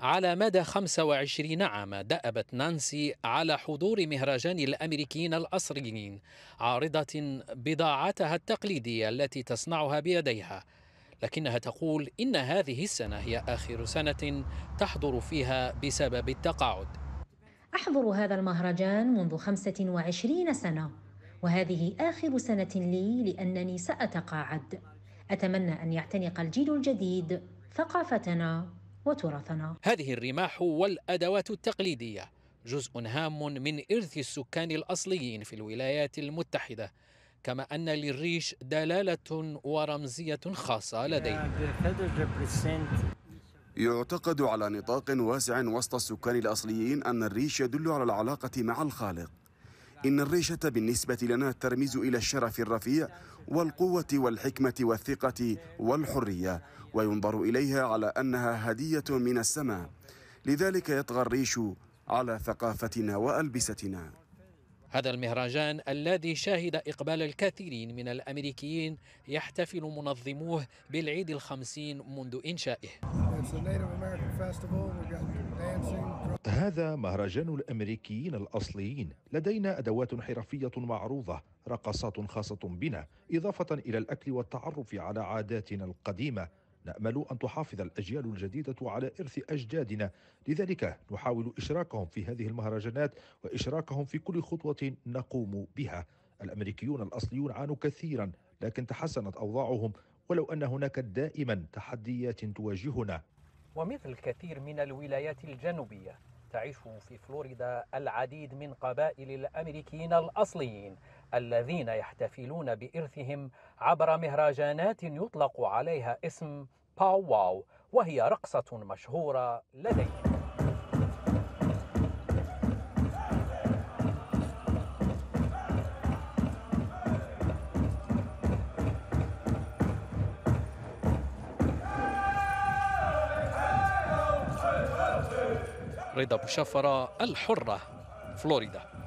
على مدى 25 عام دأبت نانسي على حضور مهرجان الأمريكيين الأصليين عارضة بضاعتها التقليدية التي تصنعها بيديها لكنها تقول إن هذه السنة هي آخر سنة تحضر فيها بسبب التقاعد أحضر هذا المهرجان منذ 25 سنة وهذه آخر سنة لي لأنني سأتقاعد أتمنى أن يعتنق الجيل الجديد ثقافتنا وتراثنا هذه الرماح والأدوات التقليدية جزء هام من إرث السكان الأصليين في الولايات المتحدة كما أن للريش دلالة ورمزية خاصة لديه يعتقد على نطاق واسع وسط السكان الأصليين أن الريش يدل على العلاقة مع الخالق إن الريشة بالنسبة لنا ترمز إلى الشرف الرفيع والقوة والحكمة والثقة والحرية وينظر إليها على أنها هدية من السماء لذلك يطغى الريش على ثقافتنا وألبستنا هذا المهرجان الذي شهد إقبال الكثيرين من الأمريكيين يحتفل منظموه بالعيد الخمسين منذ إنشائه هذا مهرجان الامريكيين الاصليين لدينا ادوات حرفيه معروضه رقصات خاصه بنا اضافه الى الاكل والتعرف على عاداتنا القديمه نامل ان تحافظ الاجيال الجديده على ارث اجدادنا لذلك نحاول اشراكهم في هذه المهرجانات واشراكهم في كل خطوه نقوم بها الامريكيون الاصليون عانوا كثيرا لكن تحسنت اوضاعهم ولو أن هناك دائما تحديات تواجهنا ومثل الكثير من الولايات الجنوبية تعيش في فلوريدا العديد من قبائل الامريكيين الاصليين الذين يحتفلون بارثهم عبر مهرجانات يطلق عليها اسم باو واو وهي رقصه مشهوره لديهم رضا بشفرة الحرة فلوريدا